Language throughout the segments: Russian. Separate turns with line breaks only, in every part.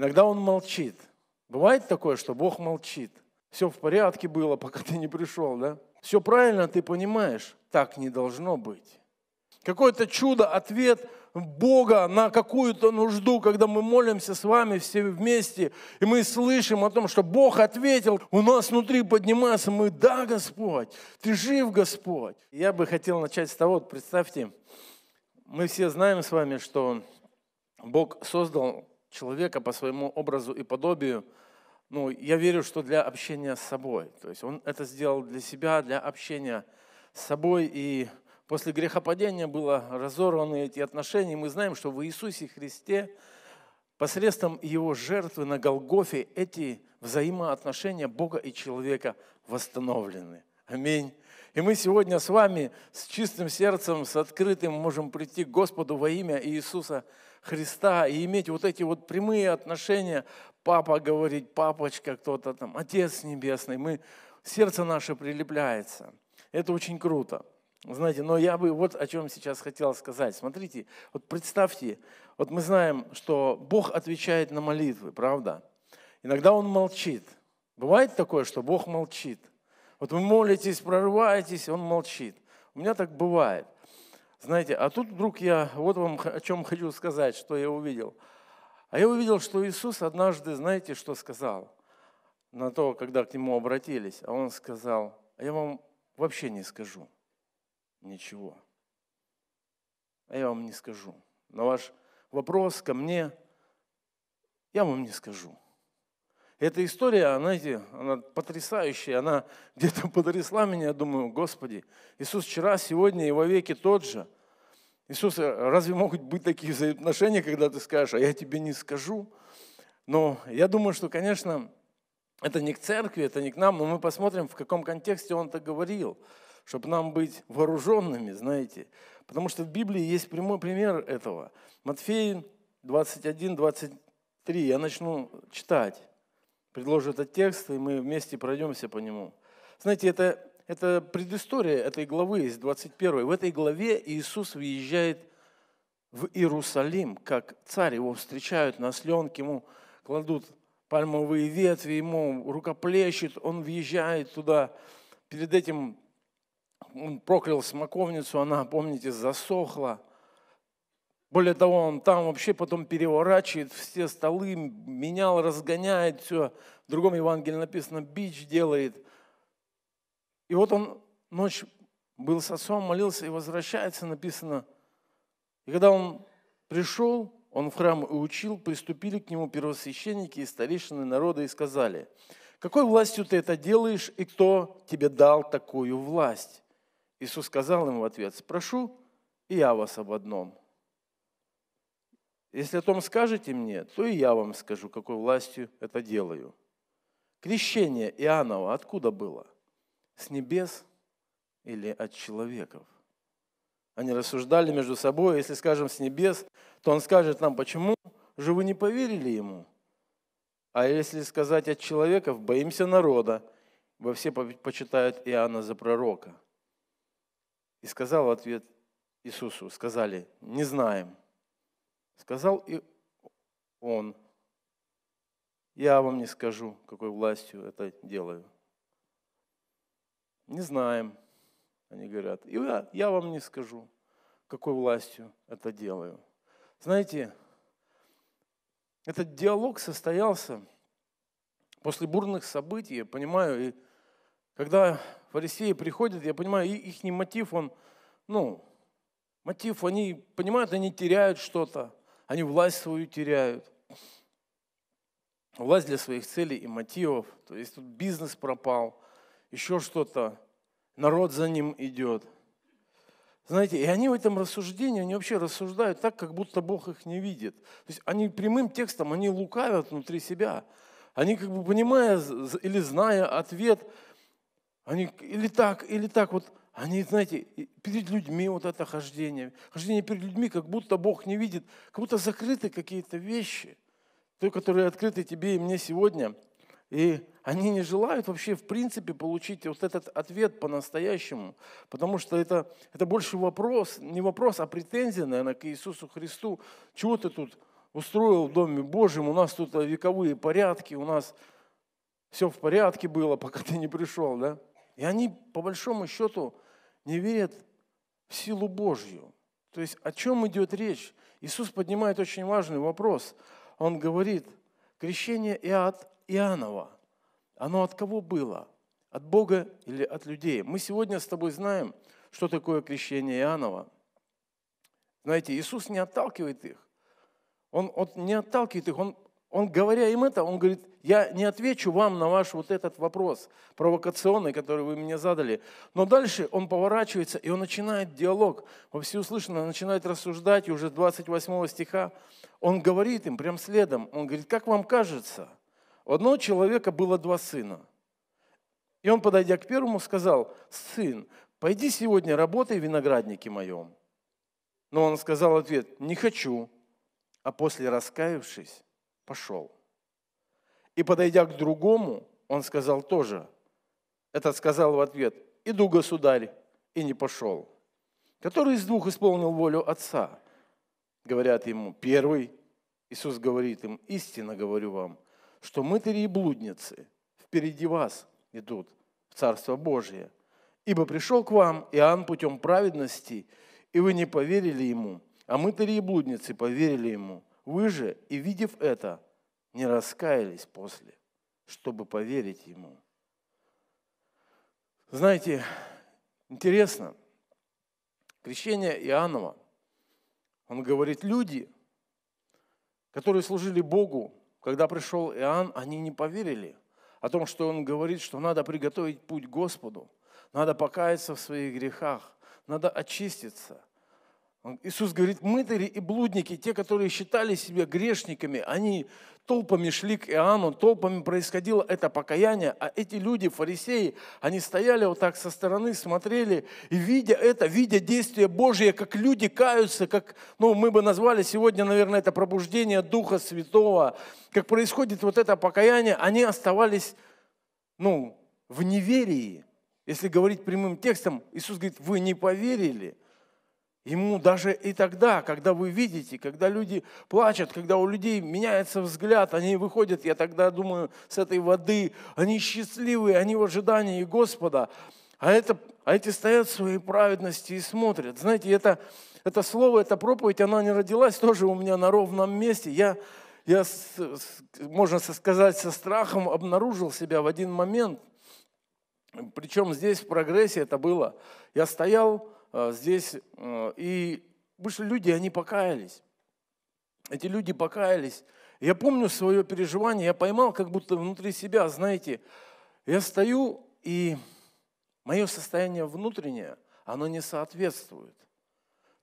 Иногда он молчит. Бывает такое, что Бог молчит. Все в порядке было, пока ты не пришел, да? Все правильно ты понимаешь. Так не должно быть. Какое-то чудо, ответ Бога на какую-то нужду, когда мы молимся с вами все вместе, и мы слышим о том, что Бог ответил, у нас внутри поднимается, мы, да, Господь, Ты жив, Господь. Я бы хотел начать с того, вот представьте, мы все знаем с вами, что Бог создал человека по своему образу и подобию, ну, я верю, что для общения с собой. То есть он это сделал для себя, для общения с собой. И после грехопадения было разорваны эти отношения. И мы знаем, что в Иисусе Христе посредством Его жертвы на Голгофе эти взаимоотношения Бога и человека восстановлены. Аминь. И мы сегодня с вами с чистым сердцем, с открытым можем прийти к Господу во имя Иисуса Христа Христа и иметь вот эти вот прямые отношения, папа говорить, папочка кто-то там, Отец Небесный, мы, сердце наше прилепляется. Это очень круто. Знаете, но я бы вот о чем сейчас хотел сказать. Смотрите, вот представьте, вот мы знаем, что Бог отвечает на молитвы, правда? Иногда Он молчит. Бывает такое, что Бог молчит. Вот вы молитесь, прорываетесь, Он молчит. У меня так бывает. Знаете, а тут вдруг я, вот вам о чем хочу сказать, что я увидел. А я увидел, что Иисус однажды, знаете, что сказал? На то, когда к Нему обратились, а Он сказал, а я вам вообще не скажу ничего. А я вам не скажу. На ваш вопрос ко мне я вам не скажу. Эта история, знаете, она потрясающая, она где-то потрясла меня, я думаю, Господи, Иисус вчера, сегодня и вовеки тот же. Иисус, «Э, разве могут быть такие взаимоотношения, когда ты скажешь, а я тебе не скажу? Но я думаю, что, конечно, это не к церкви, это не к нам, но мы посмотрим, в каком контексте он это говорил, чтобы нам быть вооруженными, знаете. Потому что в Библии есть прямой пример этого. Матфея 21, 23, я начну читать предложу этот текст, и мы вместе пройдемся по нему. Знаете, это, это предыстория этой главы из 21. В этой главе Иисус въезжает в Иерусалим, как царь. Его встречают на сленке, ему кладут пальмовые ветви, ему рукоплещет, он въезжает туда. Перед этим он проклял смоковницу, она, помните, засохла – более того, он там вообще потом переворачивает все столы, менял, разгоняет все. В другом Евангелии написано, бич делает. И вот он ночь был с отцом, молился и возвращается, написано. И когда он пришел, он в храм и учил, приступили к нему первосвященники и старейшины народа и сказали, «Какой властью ты это делаешь, и кто тебе дал такую власть?» Иисус сказал им в ответ, «Спрошу, и я вас об одном. Если о том скажете мне, то и я вам скажу, какой властью это делаю. Крещение Иоаннова откуда было? С небес или от человеков? Они рассуждали между собой, если скажем с небес, то он скажет нам, почему же вы не поверили ему? А если сказать от человеков, боимся народа, во все почитают Иоанна за пророка. И сказал в ответ Иисусу, сказали, не знаем – Сказал и он, я вам не скажу, какой властью это делаю. Не знаем, они говорят. И я, я вам не скажу, какой властью это делаю. Знаете, этот диалог состоялся после бурных событий, я понимаю, и когда фарисеи приходят, я понимаю, их мотив, он, ну, мотив, они понимают, они теряют что-то. Они власть свою теряют. Власть для своих целей и мотивов. То есть тут бизнес пропал, еще что-то. Народ за ним идет. Знаете, и они в этом рассуждении, они вообще рассуждают так, как будто Бог их не видит. То есть они прямым текстом, они лукавят внутри себя. Они как бы понимая или зная ответ, они или так, или так. Вот они, знаете, перед людьми вот это хождение, хождение перед людьми, как будто Бог не видит, как будто закрыты какие-то вещи, то, которые открыты тебе и мне сегодня. И они не желают вообще, в принципе, получить вот этот ответ по-настоящему, потому что это, это больше вопрос, не вопрос, а претензия, наверное, к Иисусу Христу. Чего ты тут устроил в Доме Божьем, у нас тут вековые порядки, у нас все в порядке было, пока ты не пришел, да? И они, по большому счету, не верят в силу Божью. То есть о чем идет речь? Иисус поднимает очень важный вопрос. Он говорит, крещение Иоат Иоаннова, оно от кого было? От Бога или от людей? Мы сегодня с тобой знаем, что такое крещение Иоаннова. Знаете, Иисус не отталкивает их. Он, он не отталкивает их, он он, говоря им это, он говорит, я не отвечу вам на ваш вот этот вопрос провокационный, который вы мне задали. Но дальше он поворачивается, и он начинает диалог. Во всеуслышанно начинает рассуждать, и уже с 28 стиха он говорит им прям следом, он говорит, как вам кажется, у одного человека было два сына. И он, подойдя к первому, сказал, сын, пойди сегодня работай в винограднике моем. Но он сказал ответ, не хочу. А после раскаявшись, пошел. И подойдя к другому, он сказал тоже. Этот сказал в ответ, иду, государь, и не пошел. Который из двух исполнил волю отца? Говорят ему, первый. Иисус говорит им, истинно говорю вам, что мытари и блудницы впереди вас идут в Царство Божие. Ибо пришел к вам Иоанн путем праведности, и вы не поверили ему, а мытари и блудницы поверили ему – вы же, и видев это, не раскаялись после, чтобы поверить Ему. Знаете, интересно, крещение Иоаннова, он говорит, люди, которые служили Богу, когда пришел Иоанн, они не поверили о том, что он говорит, что надо приготовить путь Господу, надо покаяться в своих грехах, надо очиститься – Иисус говорит, мытари и блудники, те, которые считали себя грешниками, они толпами шли к Иоанну, толпами происходило это покаяние, а эти люди, фарисеи, они стояли вот так со стороны, смотрели, и видя это, видя действие Божие, как люди каются, как, ну, мы бы назвали сегодня, наверное, это пробуждение Духа Святого, как происходит вот это покаяние, они оставались, ну, в неверии. Если говорить прямым текстом, Иисус говорит, вы не поверили – Ему даже и тогда, когда вы видите, когда люди плачут, когда у людей меняется взгляд, они выходят, я тогда думаю, с этой воды, они счастливые, они в ожидании Господа. А, это, а эти стоят в своей праведности и смотрят. Знаете, это, это слово, эта проповедь, она не родилась тоже у меня на ровном месте. Я, я можно сказать, со страхом обнаружил себя в один момент. Причем здесь в прогрессе это было. Я стоял Э, здесь, э, и вышли люди, они покаялись. Эти люди покаялись. Я помню свое переживание, я поймал как будто внутри себя, знаете, я стою, и мое состояние внутреннее, оно не соответствует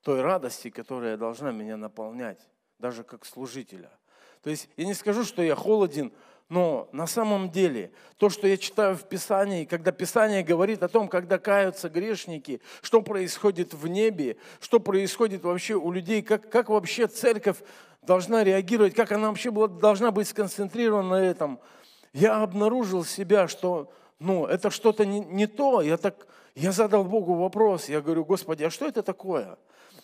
той радости, которая должна меня наполнять, даже как служителя. То есть я не скажу, что я холоден, но на самом деле, то, что я читаю в Писании, когда Писание говорит о том, когда каются грешники, что происходит в небе, что происходит вообще у людей, как, как вообще церковь должна реагировать, как она вообще была, должна быть сконцентрирована на этом. Я обнаружил себя, что ну, это что-то не, не то. Я, так, я задал Богу вопрос, я говорю, Господи, а что это такое?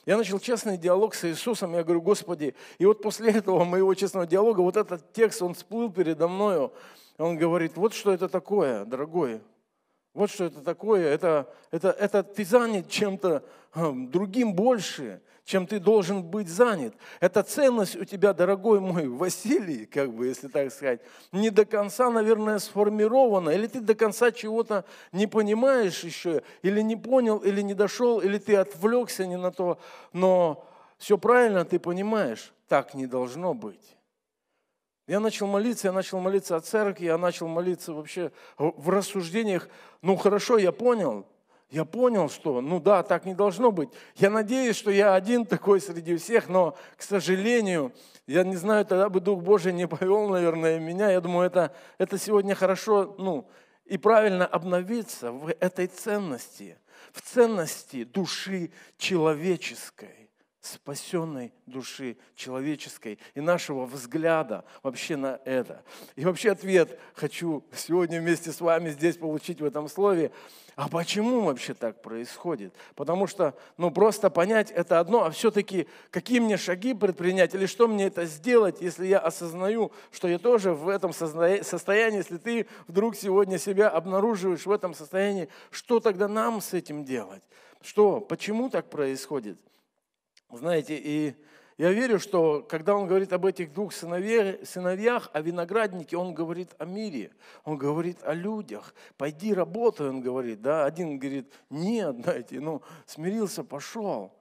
Я начал честный диалог с Иисусом, я говорю, Господи, и вот после этого моего честного диалога вот этот текст, он всплыл передо мною, он говорит, вот что это такое, дорогой, вот что это такое, это, это, это ты занят чем-то э, другим больше, чем ты должен быть занят. Эта ценность у тебя, дорогой мой Василий, как бы, если так сказать, не до конца, наверное, сформирована, или ты до конца чего-то не понимаешь еще, или не понял, или не дошел, или ты отвлекся не на то, но все правильно ты понимаешь, так не должно быть. Я начал молиться, я начал молиться о церкви, я начал молиться вообще в рассуждениях. Ну хорошо, я понял, я понял, что, ну да, так не должно быть. Я надеюсь, что я один такой среди всех, но, к сожалению, я не знаю, тогда бы Дух Божий не повел, наверное, меня. Я думаю, это, это сегодня хорошо, ну, и правильно обновиться в этой ценности, в ценности души человеческой, спасенной души человеческой и нашего взгляда вообще на это. И вообще ответ хочу сегодня вместе с вами здесь получить в этом слове – а почему вообще так происходит? Потому что, ну, просто понять это одно, а все-таки какие мне шаги предпринять или что мне это сделать, если я осознаю, что я тоже в этом состоянии, если ты вдруг сегодня себя обнаруживаешь в этом состоянии, что тогда нам с этим делать? Что, почему так происходит? Знаете, и я верю, что когда он говорит об этих двух сыновьях, о винограднике, он говорит о мире, он говорит о людях. «Пойди работай», он говорит. Да? Один говорит, нет, знаете, ну, смирился, пошел.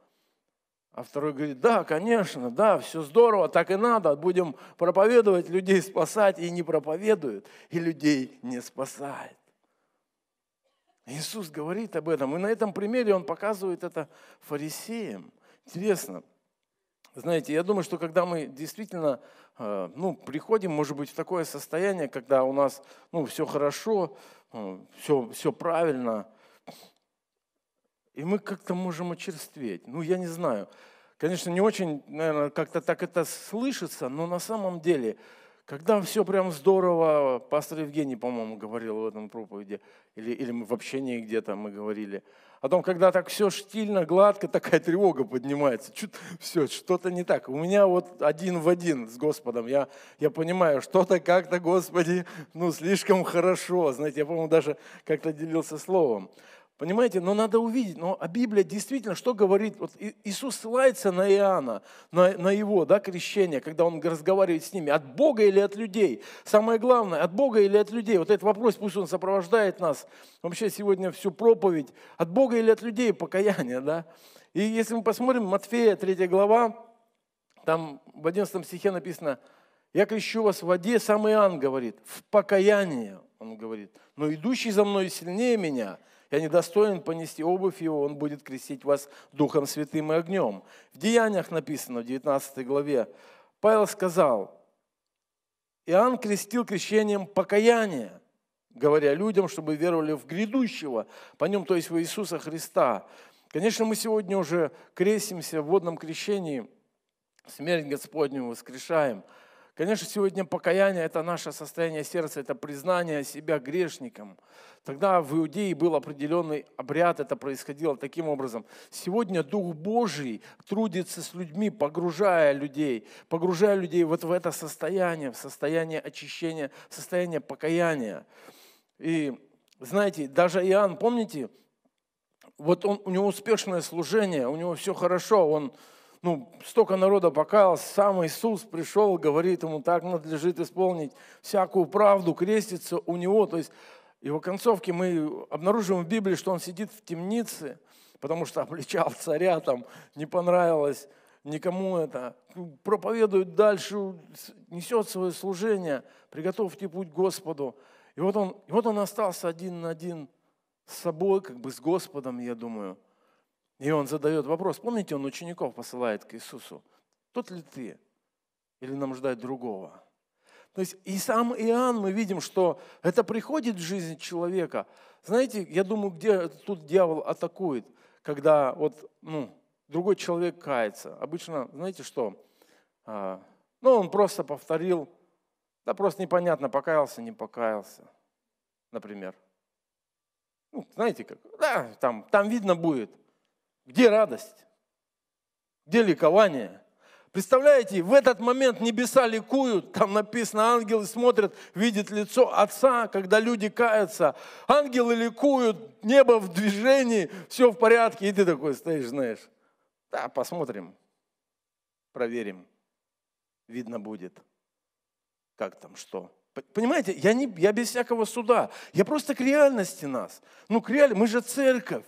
А второй говорит, да, конечно, да, все здорово, так и надо, будем проповедовать, людей спасать, и не проповедуют, и людей не спасает. Иисус говорит об этом, и на этом примере он показывает это фарисеям. Интересно, знаете, я думаю, что когда мы действительно э, ну, приходим, может быть, в такое состояние, когда у нас ну, все хорошо, все, э, все правильно, и мы как-то можем очерстветь. Ну, я не знаю. Конечно, не очень, наверное, как-то так это слышится, но на самом деле, когда все прям здорово, пастор Евгений, по-моему, говорил в этом проповеди, или, или мы в общении где-то мы говорили – а потом, когда так все штильно, гладко, такая тревога поднимается. Чуть, все, что-то не так. У меня вот один в один с Господом. Я, я понимаю, что-то как-то, Господи, ну, слишком хорошо. Знаете, я, по-моему, даже как-то делился словом. Понимаете, но надо увидеть, но а Библия действительно что говорит? Вот Иисус ссылается на Иоанна, на, на его да, крещение, когда он разговаривает с ними, от Бога или от людей? Самое главное, от Бога или от людей? Вот этот вопрос, пусть он сопровождает нас вообще сегодня всю проповедь. От Бога или от людей покаяние, да? И если мы посмотрим Матфея 3 глава, там в 11 стихе написано, «Я крещу вас в воде, сам Иоанн говорит, в покаяние, он говорит, но идущий за мной сильнее меня – я недостоин понести обувь его, он будет крестить вас Духом Святым и огнем. В Деяниях написано, в 19 главе, Павел сказал, Иоанн крестил крещением покаяния, говоря людям, чтобы веровали в грядущего, по нем, то есть в Иисуса Христа. Конечно, мы сегодня уже крестимся в водном крещении, смерть Господню воскрешаем – Конечно, сегодня покаяние – это наше состояние сердца, это признание себя грешником. Тогда в Иудее был определенный обряд, это происходило таким образом. Сегодня Дух Божий трудится с людьми, погружая людей, погружая людей вот в это состояние, в состояние очищения, в состояние покаяния. И знаете, даже Иоанн, помните, вот он, у него успешное служение, у него все хорошо, он ну, столько народа покаялось, сам Иисус пришел, говорит ему, так надлежит исполнить всякую правду, креститься у него. То есть его концовки мы обнаружим в Библии, что он сидит в темнице, потому что обличал царя, там не понравилось никому это, проповедует дальше, несет свое служение, приготовьте путь Господу. И вот он, и вот он остался один на один с собой, как бы с Господом, я думаю – и он задает вопрос. Помните, он учеников посылает к Иисусу. Тот ли ты? Или нам ждать другого? То есть и сам Иоанн, мы видим, что это приходит в жизнь человека. Знаете, я думаю, где тут дьявол атакует, когда вот ну, другой человек кается. Обычно, знаете что, а, ну он просто повторил, да просто непонятно, покаялся, не покаялся, например. Ну, знаете как, да, там, там видно будет. Где радость? Где ликование? Представляете, в этот момент небеса ликуют, там написано, ангелы смотрят, видят лицо Отца, когда люди каятся. Ангелы ликуют, небо в движении, все в порядке, и ты такой стоишь, знаешь. Да, посмотрим, проверим, видно будет, как там что. Понимаете, я, не, я без всякого суда, я просто к реальности нас. Ну, к реальности, мы же церковь.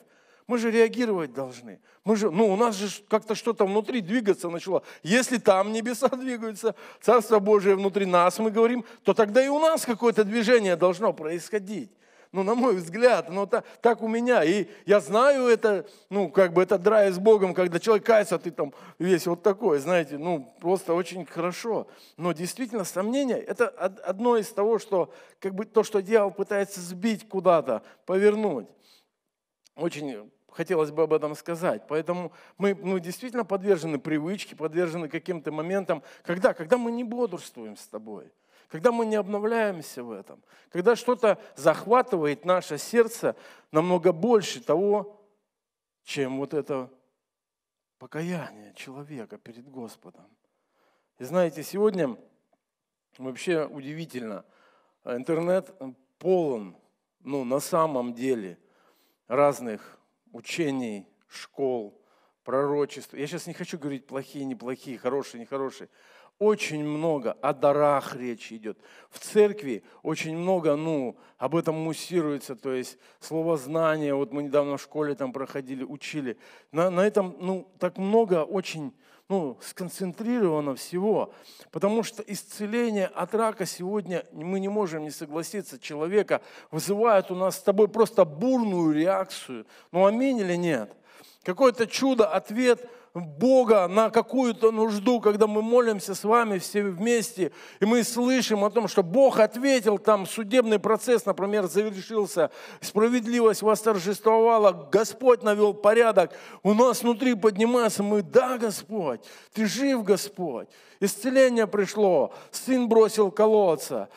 Мы же реагировать должны. Мы же, ну, у нас же как-то что-то внутри двигаться начало. Если там небеса двигаются, Царство Божие внутри нас, мы говорим, то тогда и у нас какое-то движение должно происходить. Ну, на мой взгляд, но ну, так, так у меня. И я знаю это, ну, как бы это драй с Богом, когда человек кается, а ты там весь вот такой, знаете, ну, просто очень хорошо. Но действительно, сомнения это одно из того, что, как бы, то, что дьявол пытается сбить куда-то, повернуть. Очень хотелось бы об этом сказать. Поэтому мы ну, действительно подвержены привычке, подвержены каким-то моментам. Когда? Когда мы не бодрствуем с тобой. Когда мы не обновляемся в этом. Когда что-то захватывает наше сердце намного больше того, чем вот это покаяние человека перед Господом. И знаете, сегодня вообще удивительно. Интернет полон, ну, на самом деле, разных учений, школ, пророчеств. Я сейчас не хочу говорить плохие, неплохие, хорошие, нехорошие. Очень много о дарах речь идет. В церкви очень много, ну, об этом муссируется, то есть слово знание, вот мы недавно в школе там проходили, учили. На, на этом, ну, так много очень ну, сконцентрировано всего. Потому что исцеление от рака сегодня, мы не можем не согласиться, человека вызывает у нас с тобой просто бурную реакцию. Ну, аминь или нет? Какое-то чудо, ответ – Бога на какую-то нужду, когда мы молимся с вами все вместе, и мы слышим о том, что Бог ответил, там судебный процесс, например, завершился, справедливость восторжествовала, Господь навел порядок, у нас внутри поднимается, мы, да, Господь, Ты жив, Господь исцеление пришло, сын бросил колодца.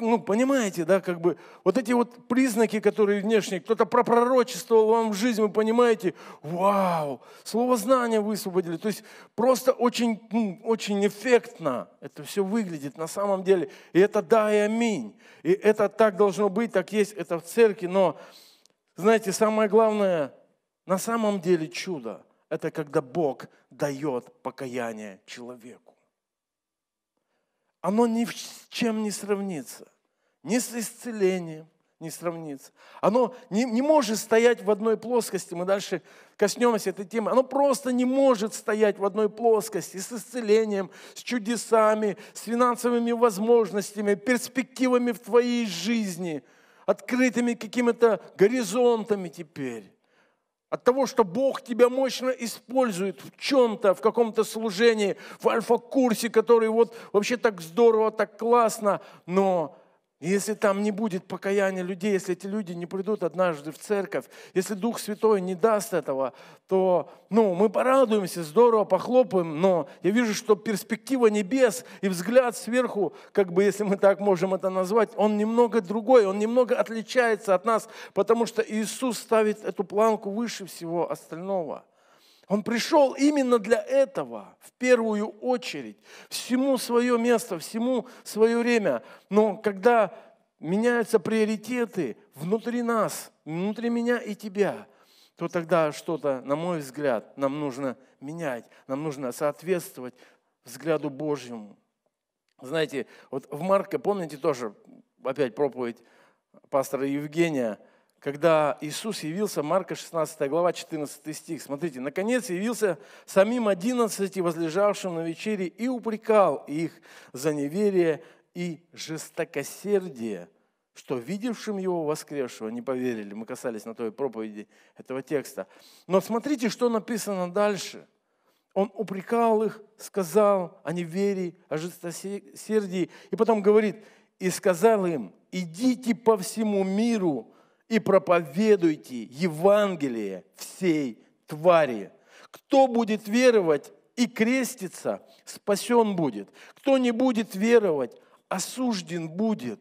Ну, понимаете, да, как бы вот эти вот признаки, которые внешние, кто-то пропророчествовал вам в жизнь, вы понимаете, вау, слово знания высвободили. То есть просто очень, ну, очень эффектно это все выглядит на самом деле. И это да и аминь. И это так должно быть, так есть, это в церкви. Но, знаете, самое главное, на самом деле чудо – это когда Бог дает покаяние человеку оно ни с чем не сравнится. Ни с исцелением не сравнится. Оно не, не может стоять в одной плоскости. Мы дальше коснемся этой темы. Оно просто не может стоять в одной плоскости с исцелением, с чудесами, с финансовыми возможностями, перспективами в твоей жизни, открытыми какими-то горизонтами теперь от того, что Бог тебя мощно использует в чем-то, в каком-то служении, в альфа-курсе, который вот вообще так здорово, так классно, но если там не будет покаяния людей, если эти люди не придут однажды в церковь, если Дух Святой не даст этого, то ну, мы порадуемся, здорово похлопаем, но я вижу, что перспектива небес и взгляд сверху, как бы если мы так можем это назвать, он немного другой, он немного отличается от нас, потому что Иисус ставит эту планку выше всего остального – он пришел именно для этого, в первую очередь. Всему свое место, всему свое время. Но когда меняются приоритеты внутри нас, внутри меня и тебя, то тогда что-то, на мой взгляд, нам нужно менять, нам нужно соответствовать взгляду Божьему. Знаете, вот в Марка, помните тоже, опять проповедь пастора Евгения – когда Иисус явился, Марка 16 глава 14 стих. Смотрите, наконец явился самим одиннадцати, возлежавшим на вечере и упрекал их за неверие и жестокосердие, что видевшим его воскресшего не поверили. Мы касались на той проповеди этого текста. Но смотрите, что написано дальше. Он упрекал их, сказал о неверии, о жестокосердии, и потом говорит, и сказал им, идите по всему миру, и проповедуйте Евангелие всей твари. Кто будет веровать и креститься, спасен будет. Кто не будет веровать, осужден будет.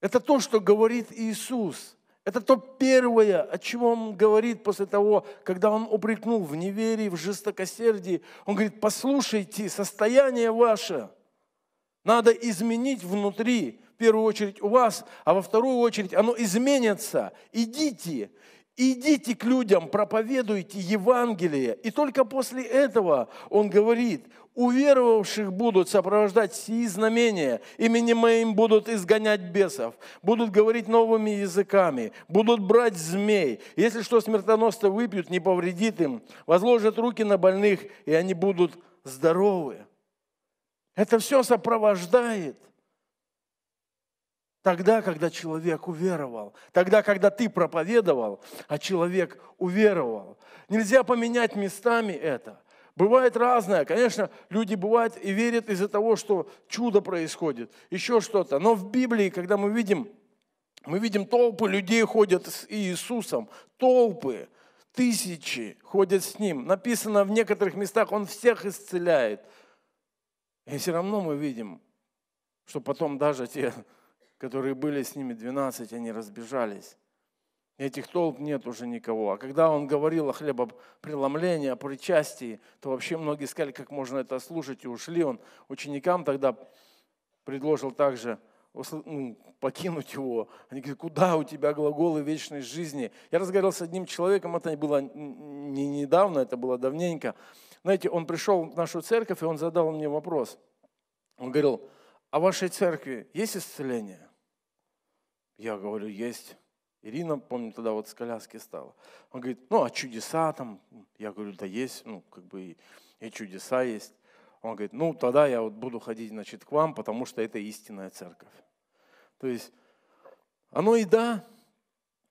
Это то, что говорит Иисус. Это то первое, о чем он говорит после того, когда он упрекнул в неверии, в жестокосердии. Он говорит, послушайте, состояние ваше надо изменить внутри в первую очередь у вас, а во вторую очередь оно изменится. Идите, идите к людям, проповедуйте Евангелие. И только после этого он говорит, уверовавших будут сопровождать сии знамения, именем моим будут изгонять бесов, будут говорить новыми языками, будут брать змей. Если что смертоносцы выпьют, не повредит им, возложат руки на больных, и они будут здоровы. Это все сопровождает – Тогда, когда человек уверовал, тогда, когда ты проповедовал, а человек уверовал. Нельзя поменять местами это. Бывает разное. Конечно, люди бывают и верят из-за того, что чудо происходит, еще что-то. Но в Библии, когда мы видим, мы видим толпы людей ходят с Иисусом, толпы, тысячи ходят с Ним. Написано в некоторых местах, Он всех исцеляет. И все равно мы видим, что потом даже те, которые были с ними, 12, они разбежались. Этих толп нет уже никого. А когда он говорил о хлебопреломлении, о причастии, то вообще многие сказали, как можно это слушать, и ушли. Он ученикам тогда предложил также ну, покинуть его. Они говорят, куда у тебя глаголы вечной жизни? Я разговаривал с одним человеком, это было не недавно, это было давненько. Знаете, он пришел в нашу церковь, и он задал мне вопрос. Он говорил, а в вашей церкви есть исцеление? Я говорю, есть. Ирина, помню, тогда вот с коляски стала. Он говорит, ну, а чудеса там? Я говорю, да есть, ну, как бы и, и чудеса есть. Он говорит, ну, тогда я вот буду ходить, значит, к вам, потому что это истинная церковь. То есть, оно и да,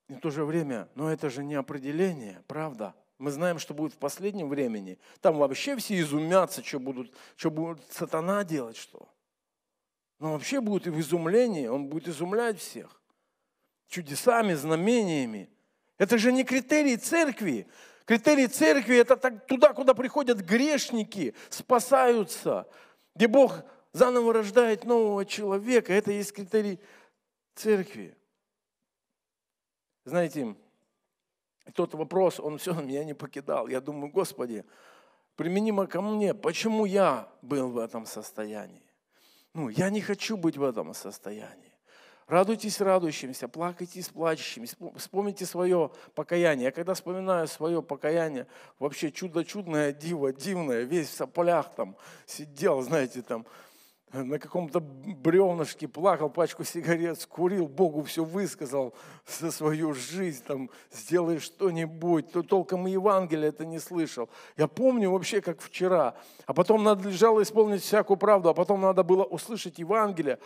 и в то же время, но это же не определение, правда? Мы знаем, что будет в последнем времени. Там вообще все изумятся, что, будут, что будет сатана делать, что. Но он вообще будет и в изумлении, он будет изумлять всех. Чудесами, знамениями. Это же не критерии церкви. Критерии церкви – это так, туда, куда приходят грешники, спасаются, где Бог заново рождает нового человека. Это есть критерий церкви. Знаете, тот вопрос, он все меня не покидал. Я думаю, Господи, применимо ко мне, почему я был в этом состоянии? Ну, я не хочу быть в этом состоянии. Радуйтесь радующимся, плакайте с плачущими, вспомните свое покаяние. Я когда вспоминаю свое покаяние, вообще чудо-чудное, диво, дивное, весь в соплях там сидел, знаете, там, на каком-то бревнышке плакал, пачку сигарет скурил, Богу все высказал за свою жизнь, там, сделай что-нибудь, то толком и Евангелие это не слышал. Я помню вообще, как вчера. А потом надлежало исполнить всякую правду, а потом надо было услышать Евангелие.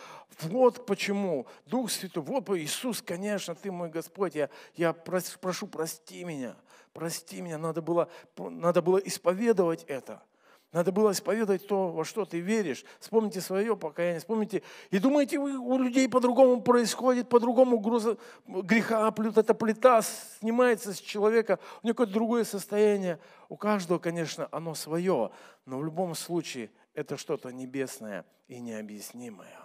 Вот почему. Дух Святой, вот Иисус, конечно, Ты мой Господь, я, я прошу, прости меня, прости меня. Надо было, надо было исповедовать это. Надо было исповедовать то, во что ты веришь. Вспомните свое покаяние, вспомните. И думаете, у людей по-другому происходит, по-другому груза, греха, эта плита снимается с человека, у него какое-то другое состояние. У каждого, конечно, оно свое, но в любом случае это что-то небесное и необъяснимое.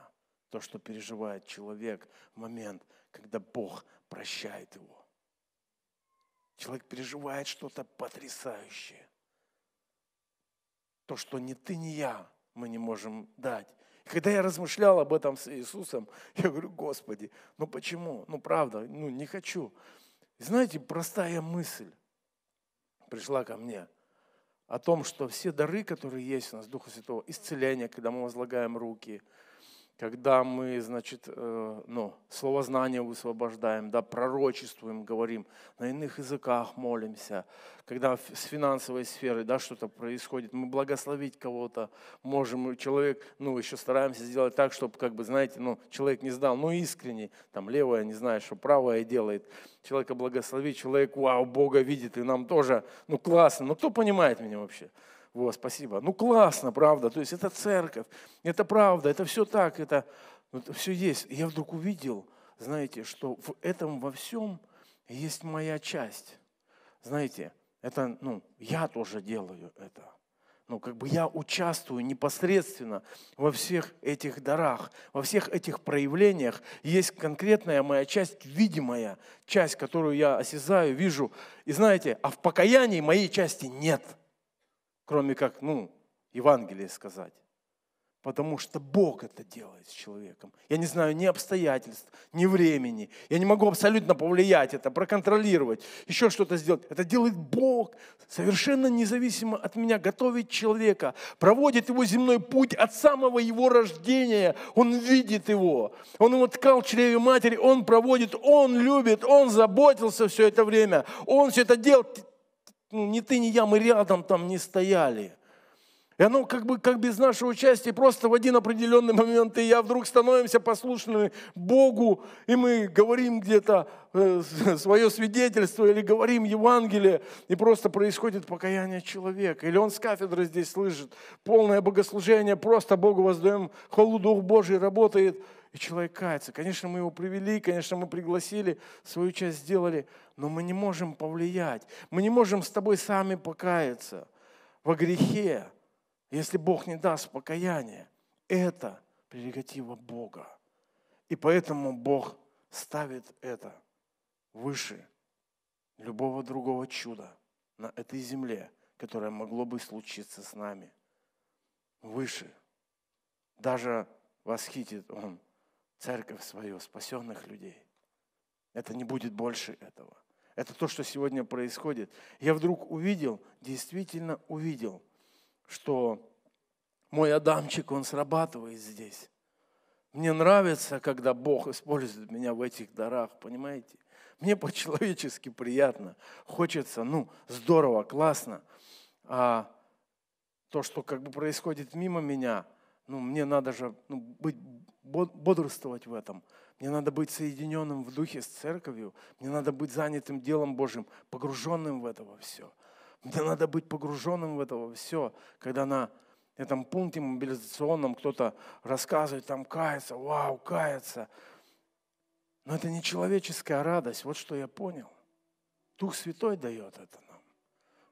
То, что переживает человек в момент, когда Бог прощает его. Человек переживает что-то потрясающее то, что ни ты, ни я мы не можем дать. И когда я размышлял об этом с Иисусом, я говорю, Господи, ну почему? Ну правда, ну не хочу. знаете, простая мысль пришла ко мне о том, что все дары, которые есть у нас, Духа Святого, исцеление, когда мы возлагаем руки – когда мы, значит, э, ну, слово знания высвобождаем, да, пророчествуем, говорим, на иных языках молимся, когда с финансовой сферы, да, что-то происходит, мы благословить кого-то можем, человек, ну, еще стараемся сделать так, чтобы, как бы, знаете, ну, человек не знал, ну, искренне, там, левое, не знает, что правое делает, человека благословить, человек, вау, Бога видит, и нам тоже, ну, классно, ну, кто понимает меня вообще? Вот, спасибо. Ну классно, правда. То есть это церковь, это правда, это все так, это, это все есть. я вдруг увидел, знаете, что в этом во всем есть моя часть. Знаете, это, ну, я тоже делаю это. Ну, как бы я участвую непосредственно во всех этих дарах, во всех этих проявлениях. Есть конкретная моя часть, видимая часть, которую я осязаю, вижу. И знаете, а в покаянии моей части нет – кроме как, ну, Евангелие сказать. Потому что Бог это делает с человеком. Я не знаю ни обстоятельств, ни времени. Я не могу абсолютно повлиять это, проконтролировать, еще что-то сделать. Это делает Бог, совершенно независимо от меня, готовит человека, проводит его земной путь от самого его рождения. Он видит его. Он его ткал в чреве матери, он проводит, он любит, он заботился все это время. Он все это делал ну, ни ты, ни я, мы рядом там не стояли. И оно как бы как без нашего участия, просто в один определенный момент и я вдруг становимся послушными Богу, и мы говорим где-то э, свое свидетельство или говорим Евангелие, и просто происходит покаяние человека. Или он с кафедры здесь слышит, полное богослужение, просто Богу воздаем, хвалу Дух Божий работает – и человек кается. Конечно, мы его привели, конечно, мы пригласили, свою часть сделали, но мы не можем повлиять. Мы не можем с тобой сами покаяться во грехе, если Бог не даст покаяния. Это прерогатива Бога. И поэтому Бог ставит это выше любого другого чуда на этой земле, которое могло бы случиться с нами. Выше. Даже восхитит Он церковь свою, спасенных людей. Это не будет больше этого. Это то, что сегодня происходит. Я вдруг увидел, действительно увидел, что мой Адамчик, он срабатывает здесь. Мне нравится, когда Бог использует меня в этих дарах, понимаете? Мне по-человечески приятно, хочется, ну, здорово, классно. А то, что как бы происходит мимо меня, ну, мне надо же ну, быть бодрствовать в этом. Мне надо быть соединенным в духе с церковью. Мне надо быть занятым делом Божьим, погруженным в это во все. Мне надо быть погруженным в это во все, когда на этом пункте мобилизационном кто-то рассказывает, там кается, вау, кается. Но это не человеческая радость, вот что я понял. Дух Святой дает это нам.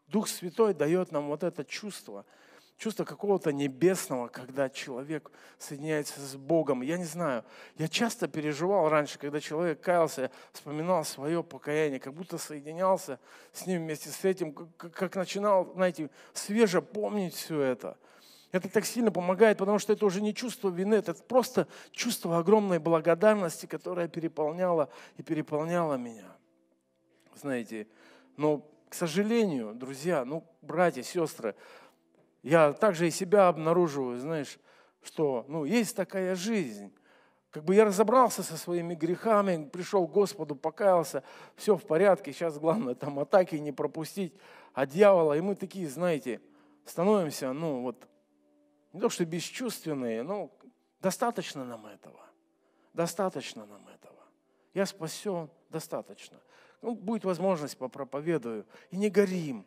Дух Святой дает нам вот это чувство – чувство какого-то небесного, когда человек соединяется с Богом. Я не знаю, я часто переживал раньше, когда человек каялся, я вспоминал свое покаяние, как будто соединялся с ним вместе с этим, как, как начинал, знаете, свеже помнить все это. Это так сильно помогает, потому что это уже не чувство вины, это просто чувство огромной благодарности, которое переполняло и переполняло меня. Знаете, но, к сожалению, друзья, ну, братья, сестры, я также и себя обнаруживаю, знаешь, что ну, есть такая жизнь. Как бы я разобрался со своими грехами, пришел к Господу, покаялся, все в порядке, сейчас главное там атаки не пропустить от а дьявола. И мы такие, знаете, становимся, ну вот, не то что бесчувственные, но достаточно нам этого. Достаточно нам этого. Я спасен, достаточно. Ну, будет возможность, попроповедую. И не горим,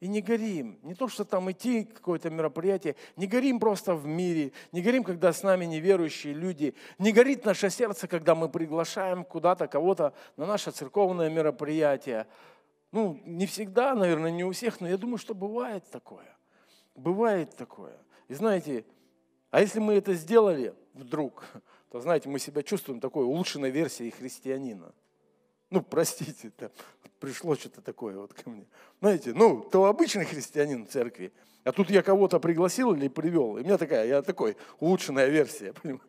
и не горим. Не то, что там идти какое-то мероприятие, не горим просто в мире, не горим, когда с нами неверующие люди, не горит наше сердце, когда мы приглашаем куда-то кого-то на наше церковное мероприятие. Ну, не всегда, наверное, не у всех, но я думаю, что бывает такое. Бывает такое. И знаете, а если мы это сделали вдруг, то, знаете, мы себя чувствуем такой улучшенной версией христианина – ну, простите, там, пришло что-то такое вот ко мне. Знаете, ну, то обычный христианин в церкви, а тут я кого-то пригласил или привел, и у меня такая, я такой, улучшенная версия, понимаете?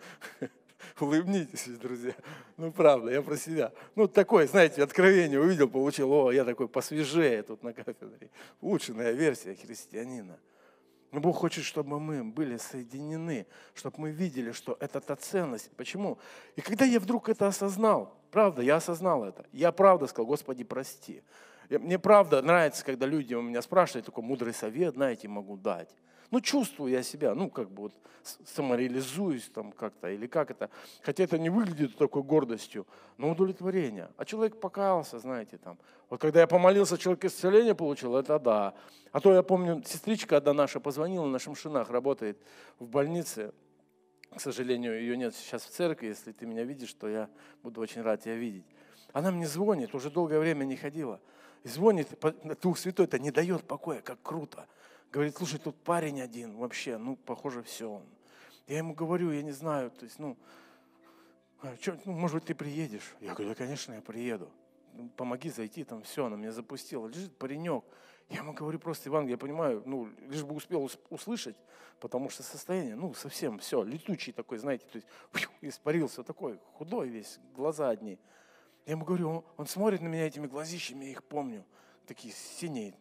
Улыбнитесь, друзья. Ну, правда, я про себя. Ну, такое, знаете, откровение увидел, получил, о, я такой посвежее тут на кафедре. Улучшенная версия христианина. Но Бог хочет, чтобы мы были соединены, чтобы мы видели, что это та ценность. Почему? И когда я вдруг это осознал, Правда, я осознал это. Я правда сказал, Господи, прости. Мне правда нравится, когда люди у меня спрашивают, такой мудрый совет, знаете, могу дать. Ну, чувствую я себя, ну, как бы вот самореализуюсь там как-то, или как это. Хотя это не выглядит такой гордостью, но удовлетворение. А человек покаялся, знаете, там. Вот когда я помолился, человек исцеление получил, это да. А то я помню, сестричка одна наша позвонила, на Шамшинах работает в больнице, к сожалению, ее нет сейчас в церкви. Если ты меня видишь, то я буду очень рад тебя видеть. Она мне звонит, уже долгое время не ходила. И звонит, Дух Святой это не дает покоя, как круто. Говорит, слушай, тут парень один вообще, ну, похоже, все он. Я ему говорю, я не знаю, то есть, ну, «А что, ну, может быть, ты приедешь? Я говорю, да, конечно, я приеду. Ну, помоги зайти, там все, она меня запустила. Лежит паренек, я ему говорю просто, Иван, я понимаю, ну, лишь бы успел услышать, потому что состояние, ну, совсем все, летучий такой, знаете, то есть испарился такой, худой весь, глаза одни. Я ему говорю, он, он смотрит на меня этими глазищами, я их помню, такие синие,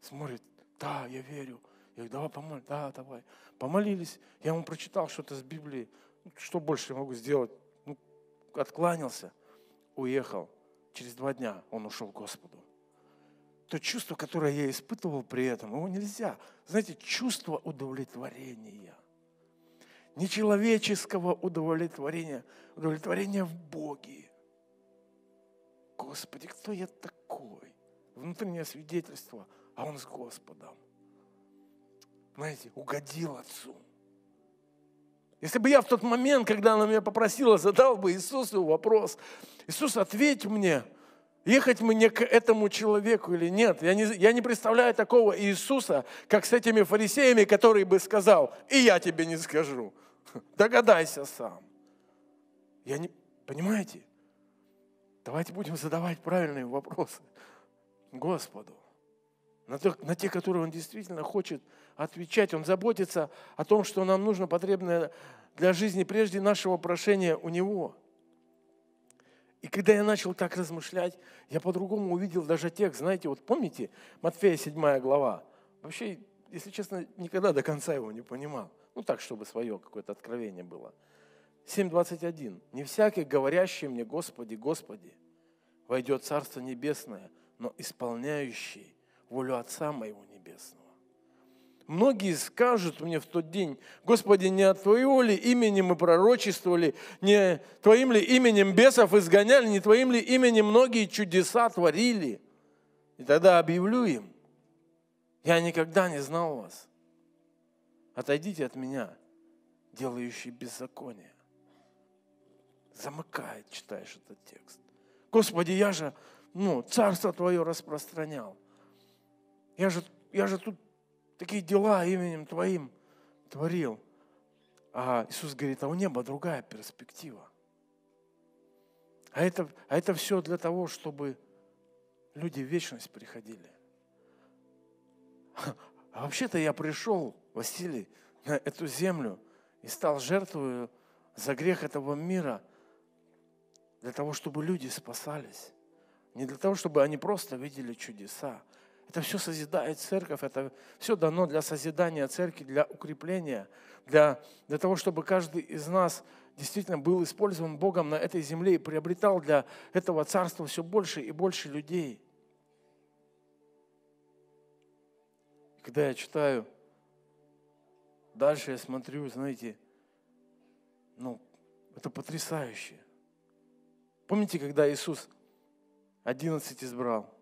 смотрит, да, я верю. Я говорю, давай помолись, да, давай. Помолились, я ему прочитал что-то с Библии, ну, что больше я могу сделать? Ну, откланялся, уехал. Через два дня он ушел к Господу то чувство, которое я испытывал при этом, его нельзя. Знаете, чувство удовлетворения. Не человеческого удовлетворения, удовлетворения в Боге. Господи, кто я такой? Внутреннее свидетельство, а он с Господом. Знаете, угодил Отцу. Если бы я в тот момент, когда она меня попросила, задал бы Иисусу вопрос, Иисус, ответь мне – ехать мне к этому человеку или нет. Я не, я не представляю такого Иисуса, как с этими фарисеями, который бы сказал, и я тебе не скажу. Догадайся сам. Я не, понимаете? Давайте будем задавать правильные вопросы Господу. На, то, на те, которые Он действительно хочет отвечать. Он заботится о том, что нам нужно потребное для жизни прежде нашего прошения у Него – и когда я начал так размышлять, я по-другому увидел даже текст. Знаете, вот помните Матфея 7 глава? Вообще, если честно, никогда до конца его не понимал. Ну так, чтобы свое какое-то откровение было. 7.21. «Не всякий, говорящий мне, Господи, Господи, войдет Царство Небесное, но исполняющий волю Отца Моего Небесного». Многие скажут мне в тот день, Господи, не от Твоего ли имени мы пророчествовали, не Твоим ли именем бесов изгоняли, не Твоим ли именем многие чудеса творили? И тогда объявлю им, я никогда не знал вас. Отойдите от меня, делающий беззаконие. Замыкает, читаешь этот текст. Господи, я же, ну, царство Твое распространял. Я же, я же тут такие дела именем Твоим творил. А Иисус говорит, а у неба другая перспектива. А это, а это все для того, чтобы люди в вечность приходили. А вообще-то я пришел, Василий, на эту землю и стал жертвою за грех этого мира, для того, чтобы люди спасались. Не для того, чтобы они просто видели чудеса, это все созидает церковь, это все дано для созидания церкви, для укрепления, для, для того, чтобы каждый из нас действительно был использован Богом на этой земле и приобретал для этого царства все больше и больше людей. Когда я читаю, дальше я смотрю, знаете, ну, это потрясающе. Помните, когда Иисус 11 избрал –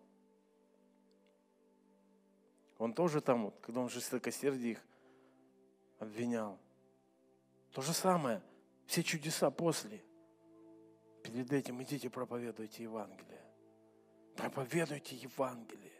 он тоже там, вот, когда он жестокосердие их обвинял. То же самое. Все чудеса после. Перед этим идите проповедуйте Евангелие. Проповедуйте Евангелие.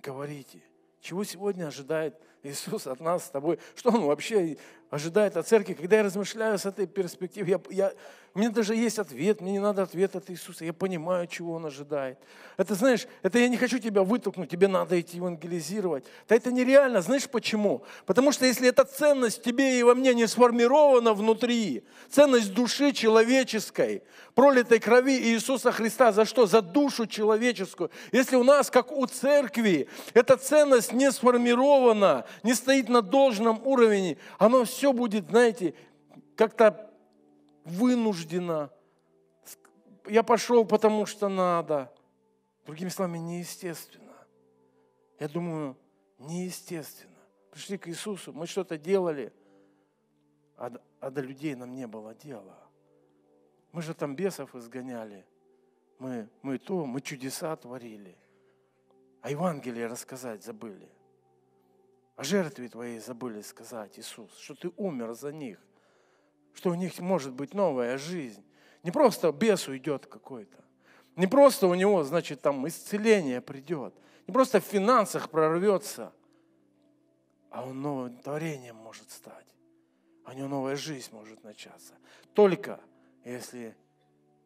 Говорите. Чего сегодня ожидает Иисус от нас с тобой. Что Он вообще ожидает от церкви? Когда я размышляю с этой перспективы, я, я, у меня даже есть ответ, мне не надо ответ от Иисуса, я понимаю, чего Он ожидает. Это, знаешь, это я не хочу тебя вытолкнуть, тебе надо идти евангелизировать. Да это нереально, знаешь почему? Потому что если эта ценность тебе и во мне не сформирована внутри, ценность души человеческой, пролитой крови Иисуса Христа, за что? За душу человеческую. Если у нас, как у церкви, эта ценность не сформирована, не стоит на должном уровне, оно все будет, знаете, как-то вынуждено. Я пошел, потому что надо. Другими словами, неестественно. Я думаю, неестественно. Пришли к Иисусу, мы что-то делали, а, а до людей нам не было дела. Мы же там бесов изгоняли. Мы, мы то, мы чудеса творили. А Евангелие рассказать забыли. О жертве твоей забыли сказать, Иисус, что ты умер за них, что у них может быть новая жизнь. Не просто бес уйдет какой-то, не просто у него, значит, там исцеление придет, не просто в финансах прорвется, а он новым творением может стать, а у него новая жизнь может начаться. Только если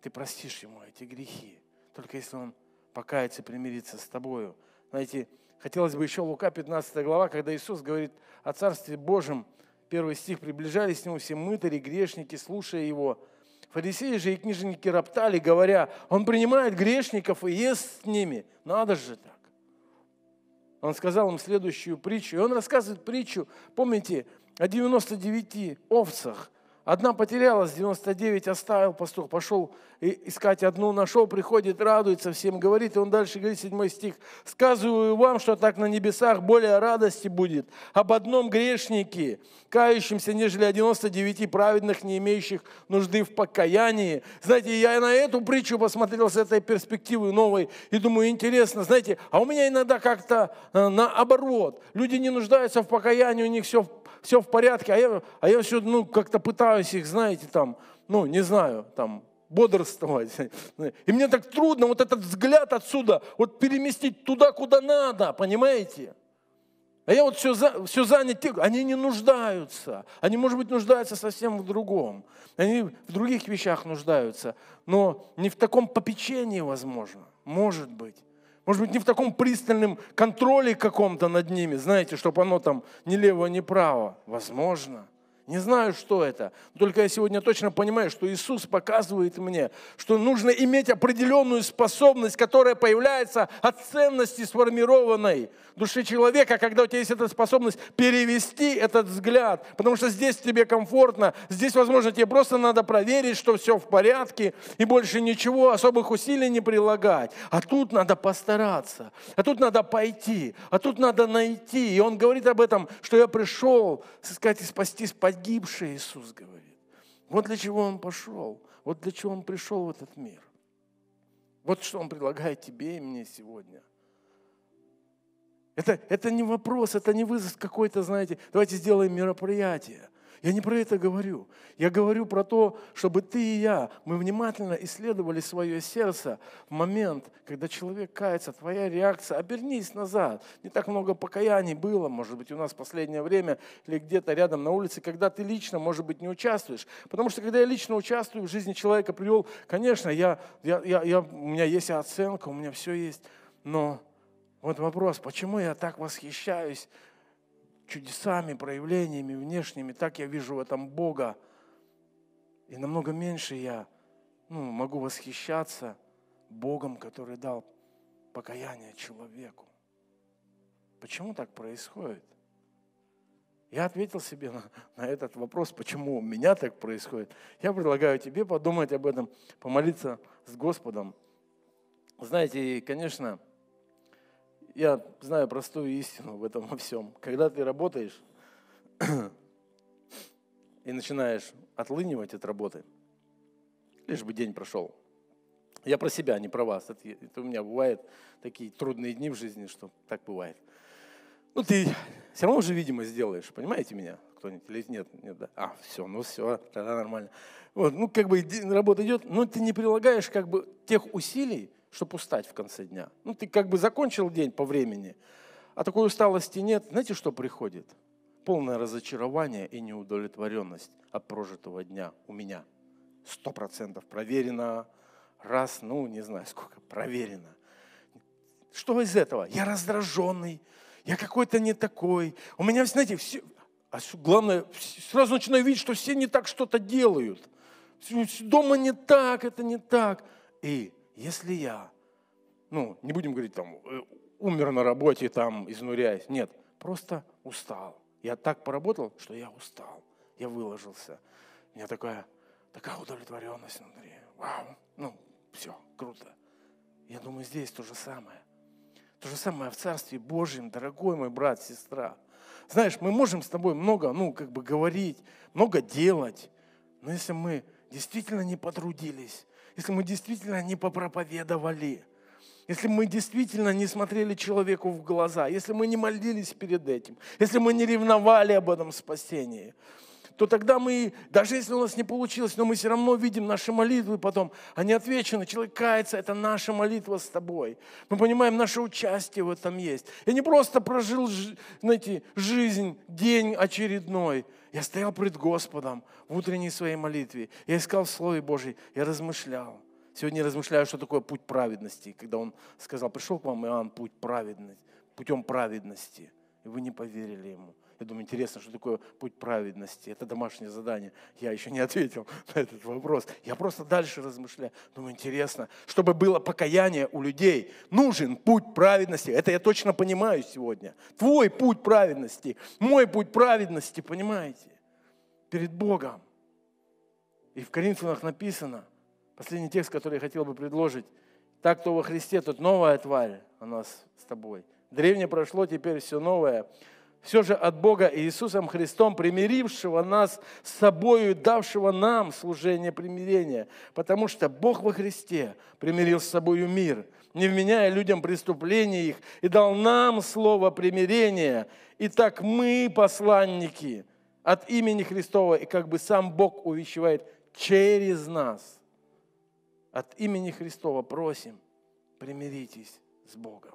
ты простишь ему эти грехи, только если он покаяться, примирится с тобою. Знаете, Хотелось бы еще Лука 15 глава, когда Иисус говорит о Царстве Божьем. Первый стих. «Приближались к нему все мытари, грешники, слушая его. Фарисеи же и книжники роптали, говоря, он принимает грешников и ест с ними. Надо же так. Он сказал им следующую притчу. И он рассказывает притчу, помните, о 99 овцах – Одна потерялась, 99 оставил, пастух пошел искать одну, нашел, приходит, радуется, всем говорит. И он дальше говорит, 7 стих. «Сказываю вам, что так на небесах более радости будет об одном грешнике, кающемся, нежели о 99 праведных, не имеющих нужды в покаянии». Знаете, я на эту притчу посмотрел с этой перспективы новой и думаю, интересно, знаете, а у меня иногда как-то э, наоборот. Люди не нуждаются в покаянии, у них все в все в порядке, а я, а я все, ну, как-то пытаюсь их, знаете, там, ну, не знаю, там, бодрствовать. И мне так трудно вот этот взгляд отсюда вот переместить туда, куда надо, понимаете? А я вот все, за, все занят тем, они не нуждаются. Они, может быть, нуждаются совсем в другом. Они в других вещах нуждаются, но не в таком попечении, возможно. Может быть. Может быть, не в таком пристальном контроле каком-то над ними, знаете, чтобы оно там ни лево, ни право. Возможно не знаю, что это. Только я сегодня точно понимаю, что Иисус показывает мне, что нужно иметь определенную способность, которая появляется от ценности сформированной души человека, когда у тебя есть эта способность перевести этот взгляд, потому что здесь тебе комфортно, здесь, возможно, тебе просто надо проверить, что все в порядке, и больше ничего, особых усилий не прилагать. А тут надо постараться, а тут надо пойти, а тут надо найти. И он говорит об этом, что я пришел искать и спасти, спасти погибшие, Иисус говорит. Вот для чего Он пошел, вот для чего Он пришел в этот мир. Вот что Он предлагает тебе и мне сегодня – это, это не вопрос, это не вызов какой-то, знаете, давайте сделаем мероприятие. Я не про это говорю. Я говорю про то, чтобы ты и я, мы внимательно исследовали свое сердце в момент, когда человек кается, твоя реакция, обернись назад. Не так много покаяний было, может быть, у нас в последнее время или где-то рядом на улице, когда ты лично, может быть, не участвуешь. Потому что когда я лично участвую в жизни человека, привел, конечно, я, я, я, я, у меня есть оценка, у меня все есть, но вот вопрос, почему я так восхищаюсь чудесами, проявлениями внешними, так я вижу в этом Бога. И намного меньше я ну, могу восхищаться Богом, который дал покаяние человеку. Почему так происходит? Я ответил себе на, на этот вопрос, почему у меня так происходит. Я предлагаю тебе подумать об этом, помолиться с Господом. Знаете, и, конечно, я знаю простую истину в этом во всем. Когда ты работаешь и начинаешь отлынивать от работы, лишь бы день прошел. Я про себя, а не про вас. Это, это у меня бывают такие трудные дни в жизни, что так бывает. Ну, ты все равно же видимо, сделаешь, понимаете меня? Кто-нибудь или нет? Нет, да. А, все, ну все, тогда нормально. Вот, ну, как бы работа идет, но ты не прилагаешь как бы тех усилий, чтобы устать в конце дня. Ну, ты как бы закончил день по времени, а такой усталости нет. Знаете, что приходит? Полное разочарование и неудовлетворенность от прожитого дня у меня. Сто процентов проверено. Раз, ну, не знаю сколько, проверено. Что из этого? Я раздраженный, я какой-то не такой. У меня, знаете, все... А главное, сразу начинаю видеть, что все не так что-то делают. Дома не так, это не так. И если я, ну, не будем говорить там, э, умер на работе, там, изнуряясь. Нет, просто устал. Я так поработал, что я устал. Я выложился. У меня такая, такая удовлетворенность внутри. Вау, ну, все, круто. Я думаю, здесь то же самое. То же самое в Царстве Божьем, дорогой мой брат, сестра. Знаешь, мы можем с тобой много, ну, как бы говорить, много делать, но если мы действительно не потрудились, если мы действительно не попроповедовали, если мы действительно не смотрели человеку в глаза, если мы не молились перед этим, если мы не ревновали об этом спасении – то тогда мы, даже если у нас не получилось, но мы все равно видим наши молитвы потом, они отвечены, человек кается, это наша молитва с тобой. Мы понимаем, наше участие в этом есть. Я не просто прожил, знаете, жизнь, день очередной, я стоял пред Господом в утренней своей молитве, я искал в Слове Божьей, я размышлял. Сегодня я размышляю, что такое путь праведности, когда он сказал, пришел к вам Иоанн, путь праведности, путем праведности, и вы не поверили ему. Я думаю, интересно, что такое путь праведности. Это домашнее задание. Я еще не ответил на этот вопрос. Я просто дальше размышляю. Думаю, интересно, чтобы было покаяние у людей, нужен путь праведности. Это я точно понимаю сегодня. Твой путь праведности, мой путь праведности, понимаете? Перед Богом. И в Коринфянах написано, последний текст, который я хотел бы предложить, так кто во Христе, тот новая тварь у нас с тобой. Древнее прошло, теперь все новое все же от Бога Иисусом Христом, примирившего нас с собою, давшего нам служение примирения, потому что Бог во Христе примирил с собою мир, не вменяя людям преступления их, и дал нам слово примирения. И так мы, посланники, от имени Христова, и как бы сам Бог увещевает через нас, от имени Христова просим, примиритесь с Богом.